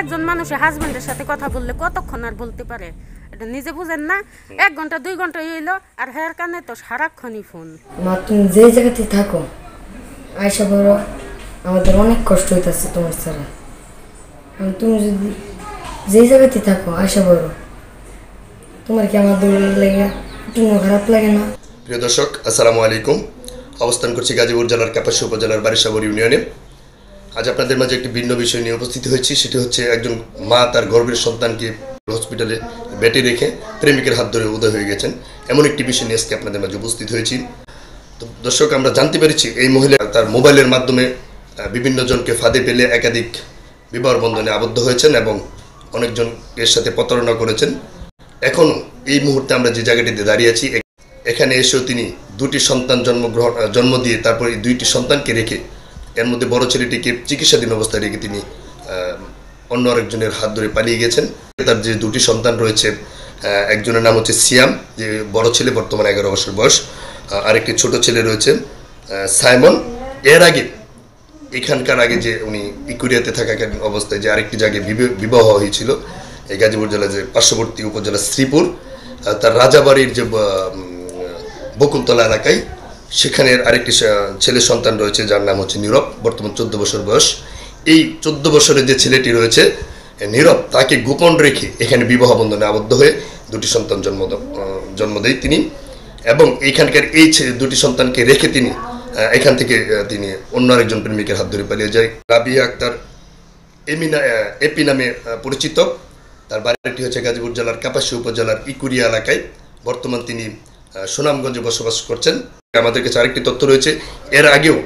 একজন মানুষের হাজব্যান্ডের সাথে কথা বললে কতক্ষণ আর বলতে পারে এটা নিজে বুঝেন না এক ঘন্টা দুই ঘন্টা হইলো আর হের কানে তো সারাক্ষণই ফোন মা তুমি যে জায়গাতে থাকো আয়সা বড় আমাদের অনেক কষ্ট হইতেছে তোমার ছাড়া তুমি যদি যে জায়গাতে থাকো আয়সা বলো তোমার কি আমার দৌড় লাগে একটু খারাপ লাগে না প্রিয় দর্শক আসসালামু আলাইকুম অবস্থান করছি গাজীপুর জেলার ক্যাপাসি উপজেলার বারিসাবর ইউনিয়নে আজ আপনাদের মাঝে একটি ভিন্ন বিষয় নিয়ে উপস্থিত হয়েছি সেটি হচ্ছে একজন মা তার গর্ভের সন্তানকে হসপিটালে বেটে রেখে প্রেমিকের হাত ধরে উদয় হয়ে গেছেন এমন একটি বিষয় নিয়ে আজকে আপনাদের মাঝে উপস্থিত হয়েছি তো দর্শক আমরা জানতে পেরেছি এই মহিলা তার মোবাইলের মাধ্যমে বিভিন্ন জনকে ফাঁদে পেলে একাধিক বিবাহ বন্ধনে আবদ্ধ হয়েছেন এবং অনেকজন এর সাথে প্রতারণা করেছেন এখন এই মুহূর্তে আমরা যে জায়গাটিতে দাঁড়িয়ে আছি এখানে এসেও তিনি দুটি সন্তান জন্মগ্রহণ জন্ম দিয়ে তারপর এই দুইটি সন্তানকে রেখে এর মধ্যে বড় ছেলেটিকে চিকিৎসাধীন অবস্থায় রেখে তিনি অন্য আরেকজনের হাত ধরে পালিয়ে গেছেন তার যে দুটি সন্তান রয়েছে একজনের নাম হচ্ছে সিয়াম যে বড় ছেলে বর্তমানে এগারো বছর বয়স আরেকটি ছোট ছেলে রয়েছে সাইমন এর আগে এখানকার আগে যে উনি ইকুরিয়াতে থাকাকালীন অবস্থায় যে আরেকটি জায়গায় বিবাহ হয়েছিল এই গাজীপুর জেলার যে পার্শ্ববর্তী উপজেলা শ্রীপুর তার রাজাবাড়ির যে বকুলতলা এলাকায় সেখানের আরেকটি ছেলে সন্তান রয়েছে যার নাম হচ্ছে নীরব বর্তমান চোদ্দ বছর বয়স এই চোদ্দ বছরের যে ছেলেটি রয়েছে নীরব তাকে গোপন রেখে এখানে বিবাহ বন্ধনে আবদ্ধ হয়ে দুটি সন্তান জন্ম জন্ম দেয় তিনি এবং এইখানকার এই দুটি সন্তানকে রেখে তিনি এখান থেকে তিনি অন্য আরেকজন প্রেমিকের হাত ধরে পালিয়ে যায় রাবিয়া আক্তার এমিনা এপি নামে পরিচিত তার বাড়িটি হচ্ছে গাজীপুর জেলার কাপাসি উপজেলার ইকুরিয়া এলাকায় বর্তমান তিনি সুনামগঞ্জে বসবাস করছেন আমাদের কাছে আরেকটি তথ্য রয়েছে এর আগেও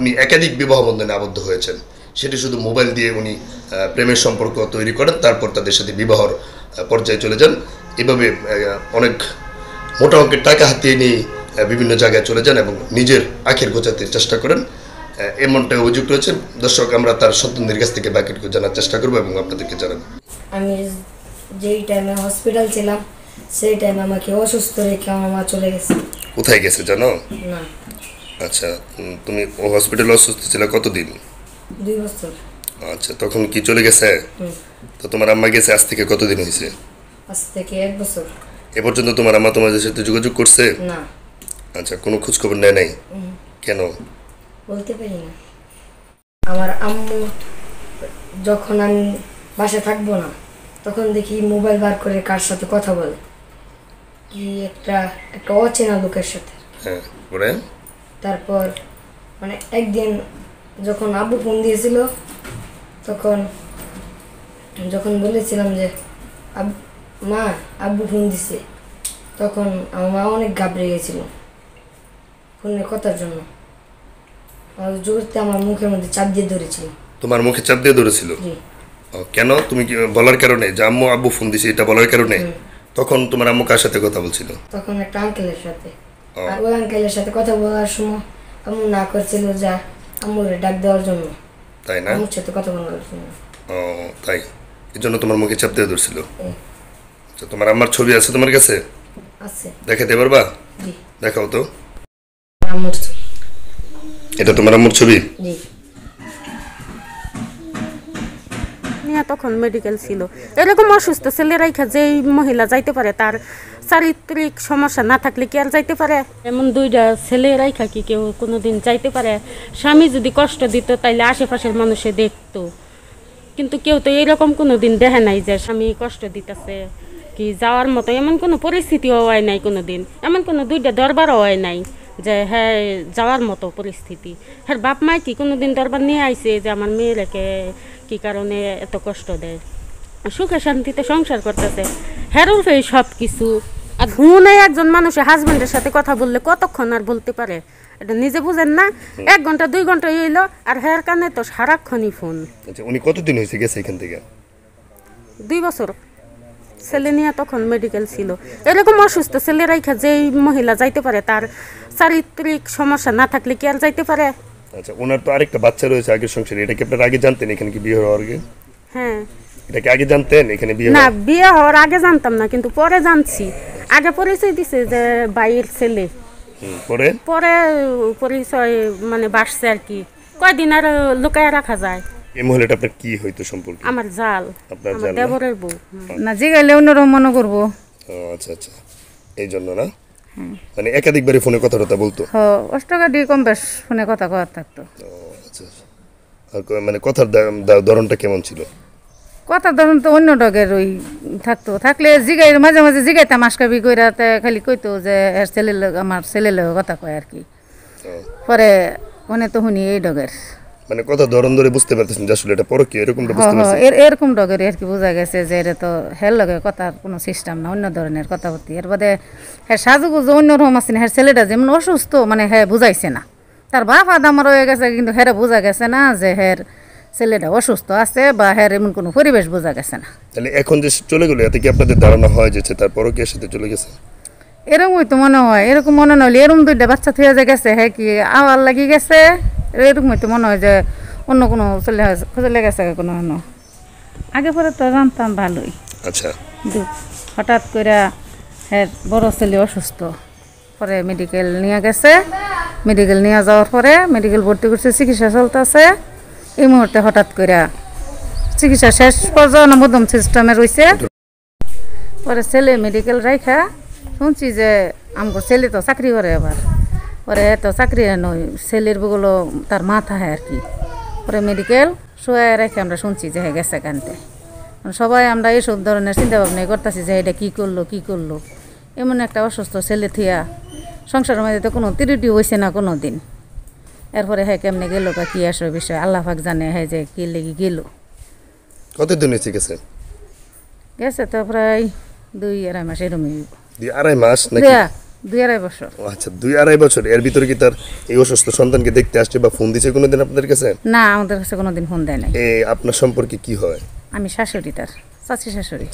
উনি একাধিক বিবাহ বন্ধনে আবদ্ধ হয়েছেন সেটি শুধু মোবাইল দিয়ে উনি প্রেমের সম্পর্ক তৈরি করেন তারপর তাদের সাথে বিবাহর পর্যায়ে চলে যান এভাবে অনেক মোটা অঙ্কের টাকা হাতিয়ে নিয়ে বিভিন্ন জায়গায় চলে যান এবং নিজের আখের গোচাতে চেষ্টা করেন এমনটা অভিযোগ রয়েছে দর্শক আমরা তার সন্তানদের কাছ থেকে বাকিটুকু জানার চেষ্টা করবো এবং আপনাদেরকে জানাবো আমি যেই টাইমে হসপিটাল ছিলাম সেই টাইমে আমাকে অসুস্থ রেখে আমার মা চলে গেছে কোথায় গেছে জানো আচ্ছা তুমি হসপিটালে অসুস্থ ছিল কতদিন দুই বছর আচ্ছা তখন কি চলে গেছে তো তোমার আম্মা গেছে আজ থেকে কতদিন হয়েছে আজ থেকে এক বছর এ পর্যন্ত তোমার আম্মা তোমাদের সাথে যোগাযোগ করছে না আচ্ছা কোনো খোঁজ খবর নেয় নাই কেন বলতে পারি না আমার আম্মু যখন আমি বাসা থাকবো না তখন দেখি মোবাইল বার করে কার সাথে কথা বলে কি একটা একটা অচেনা লোকের সাথে হ্যাঁ তারপর মানে একদিন যখন আবু ফোন দিয়েছিল তখন যখন বলেছিলাম যে মা আব্বু ফোন দিছে তখন আমার মা অনেক ঘাবড়ে গেছিল ফোনের কথার জন্য আর জোরতে আমার মুখের মধ্যে চাপ দিয়ে ধরেছিল তোমার মুখে চাপ দিয়ে ধরেছিল কেন তুমি কি বলার কারণে যে আম্মু আব্বু ফোন দিছে এটা বলার কারণে তখন তোমার আম্মু কার সাথে কথা বলছিল তখন একটা আঙ্কেলের সাথে আর ওই আঙ্কেলের সাথে কথা বলার সময় আম্মু না করছিল যা আম্মুরে ডাক দেওয়ার জন্য তাই না আম্মুর সাথে কথা বলার জন্য ও তাই এজন্য জন্য তোমার মুখে চাপ দিয়ে ধরছিল আচ্ছা তোমার আম্মার ছবি আছে তোমার কাছে আছে দেখাতে পারবা দেখাও তো আম্মুর এটা তোমার আম্মুর ছবি জি নিয়ে তখন মেডিকেল ছিল এরকম অসুস্থ ছেলে রাইখা যেই মহিলা যাইতে পারে তার চারিত্রিক সমস্যা না থাকলে কি আর যাইতে পারে এমন দুইটা ছেলে রাইখা কি কেউ কোনো দিন যাইতে পারে স্বামী যদি কষ্ট দিত তাইলে আশেপাশের মানুষে দেখতো কিন্তু কেউ তো এরকম কোনো দিন দেখে নাই যে স্বামী কষ্ট দিতেছে কি যাওয়ার মতো এমন কোনো পরিস্থিতি হওয়ায় নাই কোনো দিন এমন কোনো দুইটা দরবার হওয়াই নাই যে হ্যাঁ যাওয়ার মতো পরিস্থিতি হ্যাঁ বাপ মাই কি কোনো দিন দরবার নিয়ে আইছে যে আমার মেয়েরাকে কি কারণে এত কষ্ট দেয় সুখে শান্তিতে সংসার করতেছে হেরুলফে সব কিছু আর ঘুমনে একজন মানুষের হাজবেন্ডের সাথে কথা বললে কতক্ষণ আর বলতে পারে এটা নিজে বুঝেন না এক ঘন্টা দুই ঘন্টা হইল আর হের কানে তো সারাক্ষণই ফোন আচ্ছা উনি কতদিন হয়েছে গেছে এখান থেকে দুই বছর ছেলে নিয়ে তখন মেডিকেল ছিল এরকম অসুস্থ ছেলে রাইখা যেই মহিলা যাইতে পারে তার চারিত্রিক সমস্যা না থাকলে কি আর যাইতে পারে আচ্ছা ওনার তো আরেকটা বাচ্চা রয়েছে আগের সংসারে এটা কি আপনারা আগে জানতেন এখানে কি বিয়ে হওয়ার আগে হ্যাঁ এটা কি আগে জানতেন এখানে বিয়ে না বিয়ে হওয়ার আগে জানতাম না কিন্তু পরে জানছি আগে পরিচয় দিছে যে বাইর ছেলে পরে পরে পরিচয় মানে বাসছে আর কি কয়দিন আর লুকায় রাখা যায় এই মহিলাটা আপনার কি হইতো সম্পর্কে আমার জাল আপনার জাল দেবরের বউ না যে গেলে অন্যরকম মনে করবো আচ্ছা আচ্ছা এই জন্য না মানে একাধিকবারই ফোনে কথা কথা বলতো হ্যাঁ অষ্টকাটি কম বেশ ফোনে কথা কথা থাকতো আচ্ছা, আচ্ছা। আর মানে কথার ধরনটা কেমন ছিল কথা ধরন তো অন্য ডগের ওই থাকতো থাকলে জিগাই মাঝে মাঝে জিগাইতাম আশকাবি কইরাতে খালি কইতো যে এর ছেলে আমার ছেলে কথা কয় আর কি পরে মনে তো শুনি এই ডগের মানে কত ধরন ধরে বুঝতে পারতেছেন যে আসলে এটা পরকি এরকমটা বুঝতে হ্যাঁ, হ্যাঁ, পারছেন এর এরকম ডগের আর কি বোঝা গেছে যে এটা তো হের লগে কথা কোনো সিস্টেম না অন্য ধরনের কথা বলতে এর বাদে হ্যাঁ সাজুগুজু রকম আছে না হ্যাঁ ছেলেটা যেমন অসুস্থ মানে হ্যাঁ বুঝাইছে না তার বাপ আদাম রয়ে গেছে কিন্তু হেরে বোঝা গেছে না যে হের ছেলেটা অসুস্থ আছে বা হের এমন কোনো পরিবেশ বোঝা গেছে না তাহলে এখন যে চলে গেলো এতে কি আপনাদের ধারণা হয় যেছে তার পরকীর সাথে চলে গেছে এরকমই তো মনে হয় এরকম মনে নইলে এরকম দুইটা বাচ্চা থেকে গেছে হ্যাঁ কি আওয়ার লাগিয়ে গেছে এরকম হয়তো মনে হয় যে অন্য কোনো চলে চলে গেছে কোনো অন্য আগে পরে তো জানতাম ভালোই আচ্ছা হঠাৎ করে হ্যাঁ বড় ছেলে অসুস্থ পরে মেডিকেল নিয়ে গেছে মেডিকেল নিয়ে যাওয়ার পরে মেডিকেল ভর্তি করছে চিকিৎসা চলতেছে এই মুহূর্তে হঠাৎ করে চিকিৎসা শেষ পর্যন্ত মধ্যম সিস্টেমে রয়েছে পরে ছেলে মেডিকেল রাইখা শুনছি যে আমার ছেলে তো চাকরি করে এবার ওরে এত চাকরি নয় ছেলের বগুলো তার মাথা হয় আর কি ওরে মেডিকেল শোয়া রেখে আমরা শুনছি যে হ্যাঁ গেছে কানতে মানে সবাই আমরা এইসব ধরনের ভাবনা করতেছি যে এটা কী করলো কী করলো এমন একটা অসুস্থ ছেলে থিয়া সংসারের মধ্যে তো কোনো তিরুটি হয়েছে না কোনো দিন এরপরে হ্যাঁ কেমনে গেল বা কী আসবে বিষয় আল্লাহ জানে হ্যাঁ যে কী লেগে গেল কতদিন হয়েছে গেছে গেছে তো প্রায় দুই আড়াই মাস এরমই আড়াই মাস দুই আড়াই বছর আচ্ছা দুই আড়াই বছর এর তার এই অসুস্থ সন্তানকে দেখতে বা ফোন কোনোদিন আপনাদের কাছে না আমাদের কাছে কোনোদিন ফোন দেয় এ আপনার সম্পর্কে কি হয় আমি শাশুড়ি তার চাচি শাশুড়ি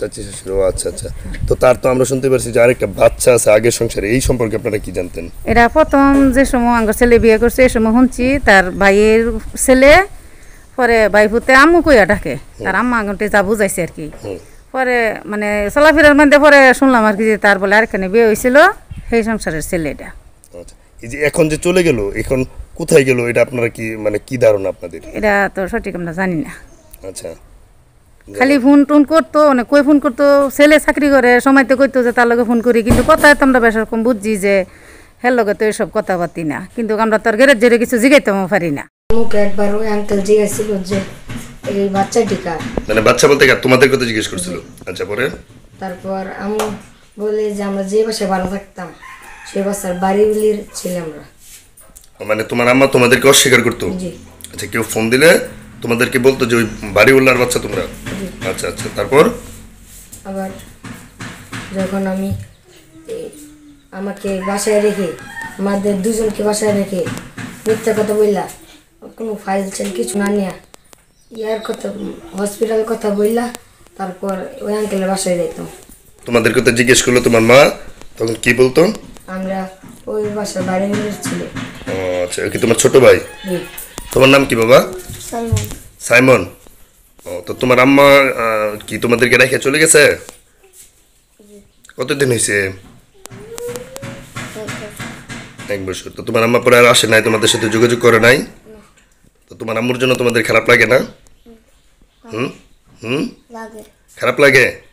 আচ্ছা আচ্ছা তো তার তো আমরা শুনতে পারছি যে আরেকটা বাচ্চা আছে এই সম্পর্কে আপনারা কি জানতেন প্রথম যে সময় ছেলে বিয়ে করছে এই সময় শুনছি তার ভাইয়ের ছেলে পরে আম্মু কইয়া ডাকে তার যা বুঝাইছে আর কি পরে মানে চলাফেরার মধ্যে পরে শুনলাম আর কি তার বলে আরেকখানে বিয়ে হয়েছিল সেই সংসারের ছেলে এটা আচ্ছা, এই যে এখন যে চলে গেল এখন কোথায় গেল এটা আপনারা কি মানে কি ধারণা আপনাদের এটা তো সঠিক আমরা জানি না আচ্ছা খালি ফোন টোন করতো অনেক মানে কই ফোন করতো ছেলে চাকরি করে সময়তে কইতো যে তার লগে ফোন করি কিন্তু কথায় তো আমরা বেশ রকম বুঝছি যে হের লগে তো এসব কথা পাতি না কিন্তু আমরা তোর গ্যারেজ জেরে কিছু জিগাইতে পারি না মুখে একবার ওই আঙ্কেল জিগাইছিল যে এই বাচ্চা টিকা মানে বাচ্চা বলতে তোমাদের কথা জিজ্ঞেস করছিল আচ্ছা পরে তারপর আমি বলে যে আমরা যে বাসায় ভালো থাকতাম সে বাসার বাড়িগুলির ছেলে আমরা মানে তোমার আম্মা তোমাদেরকে অস্বীকার করতো জি আচ্ছা কেউ ফোন দিলে তোমাদেরকে বলতো যে ওই বাড়িওয়ালার বাচ্চা তোমরা আচ্ছা আচ্ছা তারপর আবার যখন আমি আমাকে বাসায় রেখে আমাদের দুজনকে বাসায় রেখে মিথ্যা কথা বললা কোনো ফাইল চাইল কিছু না নেয়া ইয়ার কথা হসপিটাল কথা বললা তারপর ওই আঙ্কেলের বাসায় যাইতাম তোমাদেরকে তো জিজ্ঞেস করলো তোমার মা তখন কি বলতো ও আচ্ছা কি তোমার ছোট ভাই তোমার নাম কি বাবা সাইমন সাইমন ও তো তোমার আম্মা কি তোমাদেরকে রেখে চলে গেছে কতদিন হয়েছে এক বছর তো তোমার আম্মা পরে আর আসে নাই তোমাদের সাথে যোগাযোগ করে নাই তো তোমার আম্মুর জন্য তোমাদের খারাপ লাগে না হুম হুম খারাপ লাগে